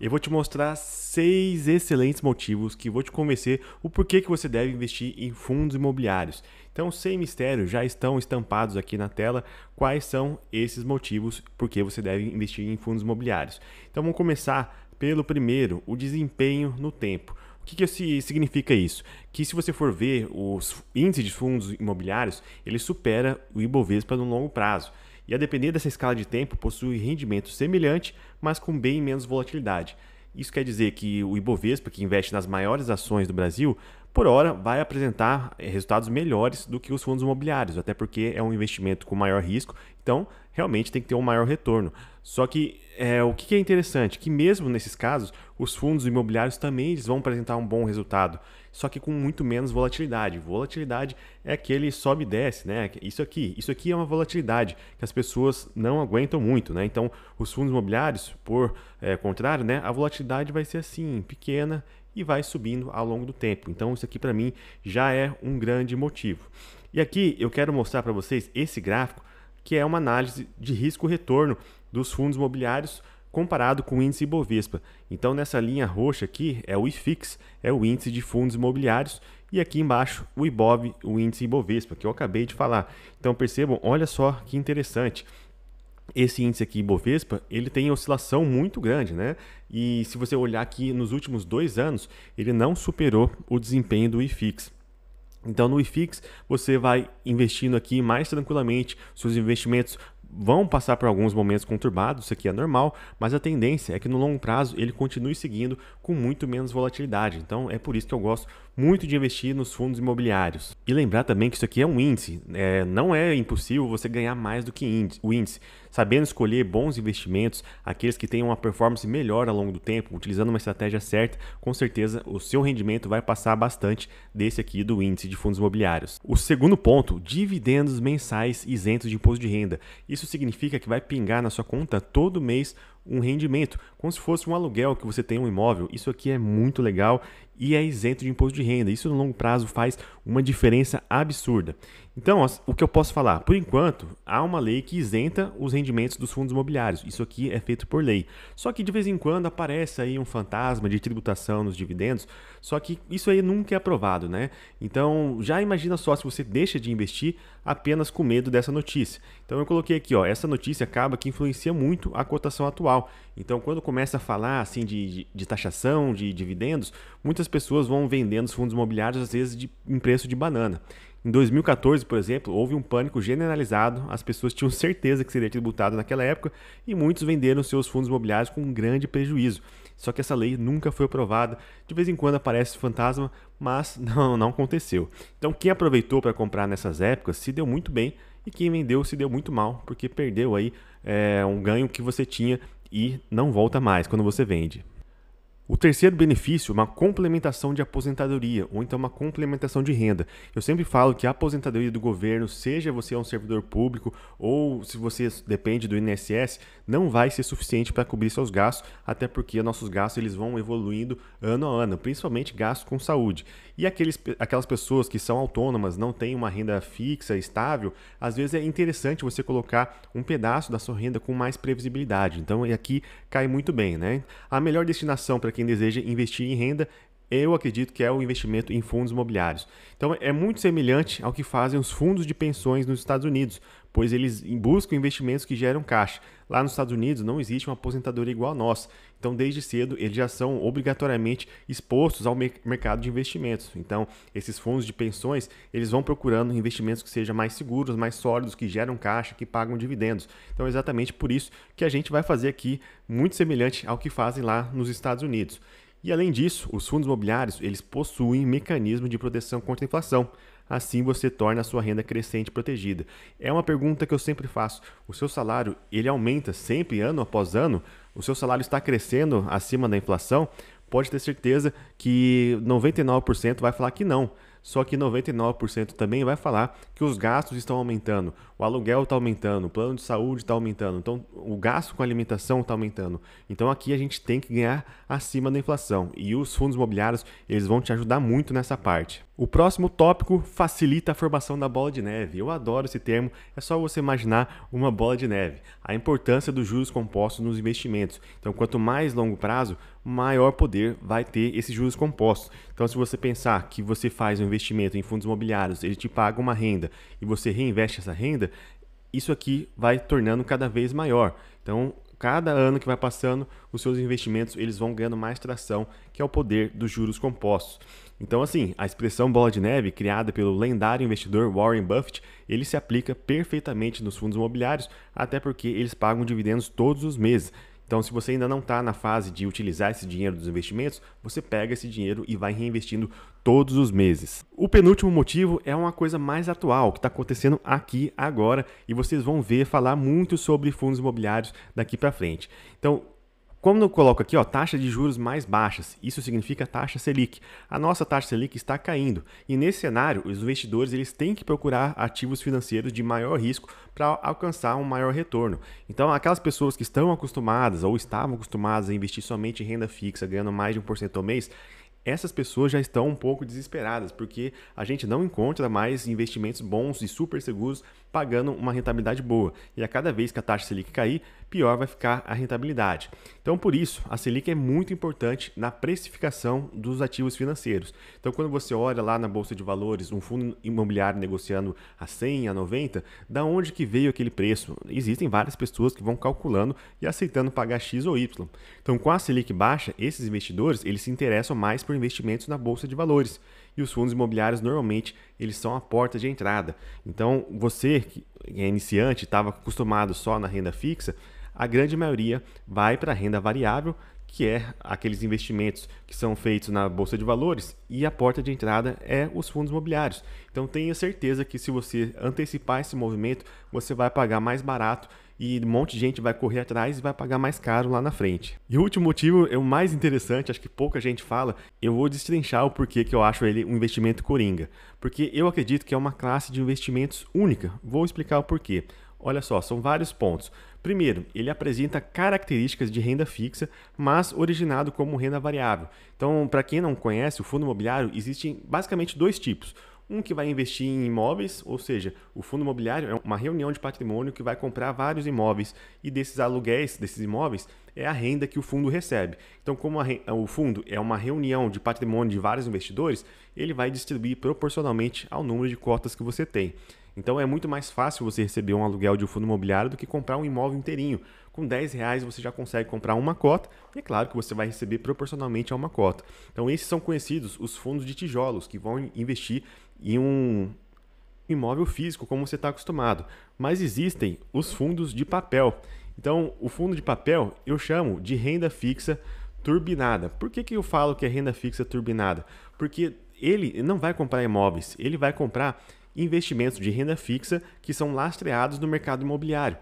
Eu vou te mostrar seis excelentes motivos que vou te convencer o porquê que você deve investir em fundos imobiliários. Então, sem mistério, já estão estampados aqui na tela quais são esses motivos porque você deve investir em fundos imobiliários. Então, vamos começar pelo primeiro, o desempenho no tempo. O que, que significa isso? Que se você for ver os índices de fundos imobiliários, ele supera o Ibovespa no longo prazo e a depender dessa escala de tempo possui rendimento semelhante, mas com bem menos volatilidade. Isso quer dizer que o Ibovespa, que investe nas maiores ações do Brasil, por hora vai apresentar eh, resultados melhores do que os fundos imobiliários, até porque é um investimento com maior risco. Então, realmente tem que ter um maior retorno. Só que é, o que é interessante, que mesmo nesses casos, os fundos imobiliários também eles vão apresentar um bom resultado, só que com muito menos volatilidade. Volatilidade é aquele sobe e desce, né? Isso aqui, isso aqui é uma volatilidade que as pessoas não aguentam muito, né? Então, os fundos imobiliários, por é, contrário, né, a volatilidade vai ser assim, pequena e vai subindo ao longo do tempo. Então, isso aqui para mim já é um grande motivo. E aqui eu quero mostrar para vocês esse gráfico que é uma análise de risco-retorno dos fundos imobiliários comparado com o índice ibovespa. Então, nessa linha roxa aqui é o IFIX, é o índice de fundos imobiliários, e aqui embaixo o IBOV, o índice Ibovespa, que eu acabei de falar. Então, percebam, olha só que interessante. Esse índice aqui, Ibovespa, ele tem oscilação muito grande, né? E se você olhar aqui nos últimos dois anos, ele não superou o desempenho do IFIX. Então, no IFIX, você vai investindo aqui mais tranquilamente, seus investimentos vão passar por alguns momentos conturbados, isso aqui é normal, mas a tendência é que no longo prazo ele continue seguindo com muito menos volatilidade. Então é por isso que eu gosto muito de investir nos fundos imobiliários. E lembrar também que isso aqui é um índice, é, não é impossível você ganhar mais do que índice. o índice sabendo escolher bons investimentos, aqueles que tenham uma performance melhor ao longo do tempo, utilizando uma estratégia certa, com certeza o seu rendimento vai passar bastante desse aqui do índice de fundos imobiliários. O segundo ponto, dividendos mensais isentos de imposto de renda. Isso significa que vai pingar na sua conta todo mês um rendimento, como se fosse um aluguel que você tem um imóvel. Isso aqui é muito legal e é isento de imposto de renda. Isso no longo prazo faz uma diferença absurda. Então, o que eu posso falar? Por enquanto, há uma lei que isenta os rendimentos dos fundos imobiliários. Isso aqui é feito por lei. Só que de vez em quando aparece aí um fantasma de tributação nos dividendos, só que isso aí nunca é aprovado, né? Então, já imagina só se você deixa de investir apenas com medo dessa notícia. Então, eu coloquei aqui, ó, essa notícia acaba que influencia muito a cotação atual. Então, quando começa a falar assim de, de, de taxação, de dividendos, muitas pessoas vão vendendo os fundos imobiliários às vezes de, em preço de banana. Em 2014, por exemplo, houve um pânico generalizado, as pessoas tinham certeza que seria tributado naquela época e muitos venderam seus fundos imobiliários com um grande prejuízo. Só que essa lei nunca foi aprovada. De vez em quando aparece fantasma, mas não, não aconteceu. Então, quem aproveitou para comprar nessas épocas se deu muito bem e quem vendeu se deu muito mal, porque perdeu aí é, um ganho que você tinha e não volta mais quando você vende. O terceiro benefício, é uma complementação de aposentadoria, ou então uma complementação de renda. Eu sempre falo que a aposentadoria do governo, seja você é um servidor público ou se você depende do INSS, não vai ser suficiente para cobrir seus gastos, até porque nossos gastos eles vão evoluindo ano a ano, principalmente gastos com saúde. E aqueles, aquelas pessoas que são autônomas, não têm uma renda fixa, estável, às vezes é interessante você colocar um pedaço da sua renda com mais previsibilidade. Então, aqui cai muito bem, né? A melhor destinação para quem deseja investir em renda, eu acredito que é o investimento em fundos imobiliários. Então é muito semelhante ao que fazem os fundos de pensões nos Estados Unidos, pois eles buscam investimentos que geram caixa. Lá nos Estados Unidos não existe uma aposentadoria igual a nossa. Então, desde cedo, eles já são obrigatoriamente expostos ao mercado de investimentos. Então, esses fundos de pensões, eles vão procurando investimentos que sejam mais seguros, mais sólidos, que geram caixa, que pagam dividendos. Então, é exatamente por isso que a gente vai fazer aqui muito semelhante ao que fazem lá nos Estados Unidos. E além disso, os fundos imobiliários, eles possuem mecanismo de proteção contra a inflação. Assim você torna a sua renda crescente protegida. É uma pergunta que eu sempre faço. O seu salário, ele aumenta sempre ano após ano? O seu salário está crescendo acima da inflação? Pode ter certeza que 99% vai falar que não. Só que 99% também vai falar que os gastos estão aumentando, o aluguel está aumentando, o plano de saúde está aumentando, então o gasto com alimentação está aumentando. Então aqui a gente tem que ganhar acima da inflação. E os fundos imobiliários, eles vão te ajudar muito nessa parte. O próximo tópico facilita a formação da bola de neve. Eu adoro esse termo, é só você imaginar uma bola de neve. A importância dos juros compostos nos investimentos. Então, quanto mais longo prazo, maior poder vai ter esses juros compostos. Então, se você pensar que você faz um investimento em fundos imobiliários, ele te paga uma renda e você reinveste essa renda, isso aqui vai tornando cada vez maior. Então, cada ano que vai passando, os seus investimentos eles vão ganhando mais tração, que é o poder dos juros compostos. Então, assim, a expressão bola de neve, criada pelo lendário investidor Warren Buffett, ele se aplica perfeitamente nos fundos imobiliários, até porque eles pagam dividendos todos os meses. Então, se você ainda não está na fase de utilizar esse dinheiro dos investimentos, você pega esse dinheiro e vai reinvestindo todos os meses. O penúltimo motivo é uma coisa mais atual que está acontecendo aqui agora e vocês vão ver falar muito sobre fundos imobiliários daqui para frente. Então, quando eu coloco aqui, ó, taxa de juros mais baixas, isso significa taxa Selic. A nossa taxa Selic está caindo e nesse cenário, os investidores eles têm que procurar ativos financeiros de maior risco para alcançar um maior retorno. Então, aquelas pessoas que estão acostumadas ou estavam acostumadas a investir somente em renda fixa, ganhando mais de 1% ao mês, essas pessoas já estão um pouco desesperadas, porque a gente não encontra mais investimentos bons e super seguros pagando uma rentabilidade boa. E a cada vez que a taxa Selic cair, pior vai ficar a rentabilidade. Então, por isso, a Selic é muito importante na precificação dos ativos financeiros. Então, quando você olha lá na bolsa de valores, um fundo imobiliário negociando a 100, a 90, da onde que veio aquele preço? Existem várias pessoas que vão calculando e aceitando pagar X ou Y. Então, com a Selic baixa, esses investidores, eles se interessam mais por investimentos na bolsa de valores e os fundos imobiliários normalmente eles são a porta de entrada. Então, você que é iniciante, estava acostumado só na renda fixa, a grande maioria vai para a renda variável, que é aqueles investimentos que são feitos na bolsa de valores e a porta de entrada é os fundos imobiliários. Então tenha certeza que se você antecipar esse movimento, você vai pagar mais barato e um monte de gente vai correr atrás e vai pagar mais caro lá na frente. E o último motivo, é o mais interessante, acho que pouca gente fala, eu vou destrinchar o porquê que eu acho ele um investimento coringa. Porque eu acredito que é uma classe de investimentos única. Vou explicar o porquê. Olha só, são vários pontos. Primeiro, ele apresenta características de renda fixa, mas originado como renda variável. Então, para quem não conhece, o fundo imobiliário existem basicamente dois tipos. Um que vai investir em imóveis, ou seja, o fundo imobiliário é uma reunião de patrimônio que vai comprar vários imóveis e desses aluguéis desses imóveis, é a renda que o fundo recebe. Então, como o fundo é uma reunião de patrimônio de vários investidores, ele vai distribuir proporcionalmente ao número de cotas que você tem. Então é muito mais fácil você receber um aluguel de um fundo imobiliário do que comprar um imóvel inteirinho. Com 10 reais você já consegue comprar uma cota e é claro que você vai receber proporcionalmente a uma cota. Então esses são conhecidos os fundos de tijolos que vão investir em um imóvel físico como você está acostumado. Mas existem os fundos de papel então, o fundo de papel eu chamo de renda fixa turbinada. Por que, que eu falo que é renda fixa turbinada? Porque ele não vai comprar imóveis, ele vai comprar investimentos de renda fixa que são lastreados no mercado imobiliário.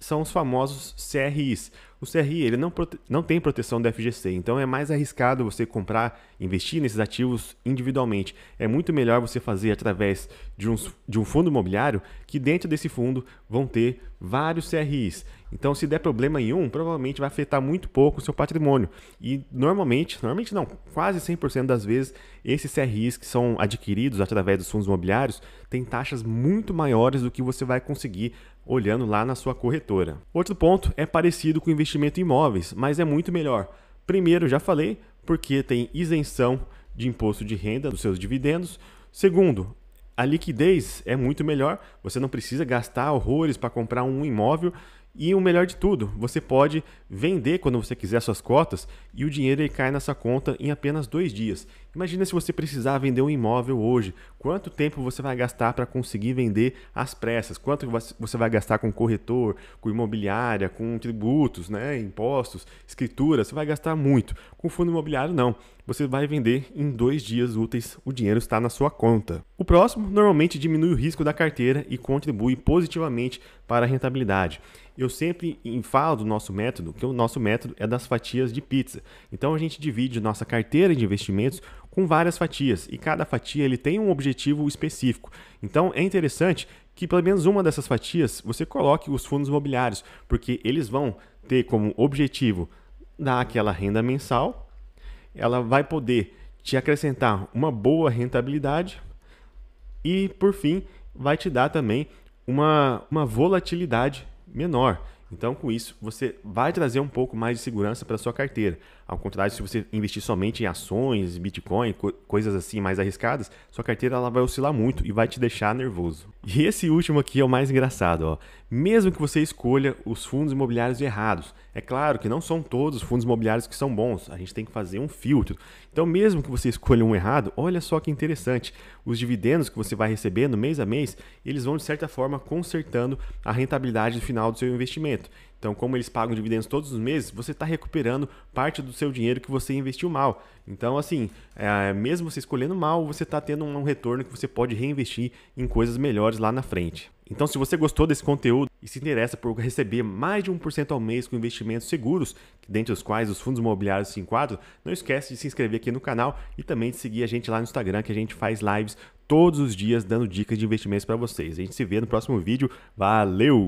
São os famosos CRIs. O CRI ele não, prote... não tem proteção do FGC, então é mais arriscado você comprar, investir nesses ativos individualmente. É muito melhor você fazer através de, de um fundo imobiliário que dentro desse fundo vão ter vários CRIs. Então, se der problema em um, provavelmente vai afetar muito pouco o seu patrimônio. E normalmente, normalmente não, quase 100% das vezes, esses CRIs que são adquiridos através dos fundos imobiliários têm taxas muito maiores do que você vai conseguir olhando lá na sua corretora. Outro ponto é parecido com investimento em imóveis, mas é muito melhor. Primeiro, já falei, porque tem isenção de imposto de renda dos seus dividendos. Segundo, a liquidez é muito melhor, você não precisa gastar horrores para comprar um imóvel e o melhor de tudo, você pode vender quando você quiser suas cotas e o dinheiro ele cai nessa conta em apenas dois dias. Imagina se você precisar vender um imóvel hoje, quanto tempo você vai gastar para conseguir vender às pressas? Quanto você vai gastar com corretor, com imobiliária, com tributos, né, impostos, escritura? Você vai gastar muito. Com fundo imobiliário não. Você vai vender em dois dias úteis. O dinheiro está na sua conta. O próximo normalmente diminui o risco da carteira e contribui positivamente para a rentabilidade. Eu sempre falo do nosso método, que o nosso método é das fatias de pizza. Então a gente divide nossa carteira de investimentos com várias fatias e cada fatia ele tem um objetivo específico. Então é interessante que pelo menos uma dessas fatias você coloque os fundos imobiliários, porque eles vão ter como objetivo dar aquela renda mensal, ela vai poder te acrescentar uma boa rentabilidade e por fim vai te dar também uma, uma volatilidade menor. Então, com isso, você vai trazer um pouco mais de segurança para sua carteira. Ao contrário, se você investir somente em ações, Bitcoin, co coisas assim mais arriscadas, sua carteira ela vai oscilar muito e vai te deixar nervoso. E esse último aqui é o mais engraçado, ó. Mesmo que você escolha os fundos imobiliários errados, é claro que não são todos os fundos imobiliários que são bons, a gente tem que fazer um filtro. Então, mesmo que você escolha um errado, olha só que interessante, os dividendos que você vai recebendo mês a mês, eles vão de certa forma consertando a rentabilidade final do seu investimento. Então, como eles pagam dividendos todos os meses, você está recuperando parte do seu dinheiro que você investiu mal. Então, assim, é, mesmo você escolhendo mal, você está tendo um retorno que você pode reinvestir em coisas melhores lá na frente. Então, se você gostou desse conteúdo e se interessa por receber mais de 1% ao mês com investimentos seguros, dentre os quais os fundos imobiliários se enquadram, não esquece de se inscrever aqui no canal e também de seguir a gente lá no Instagram, que a gente faz lives todos os dias dando dicas de investimentos para vocês. A gente se vê no próximo vídeo. Valeu!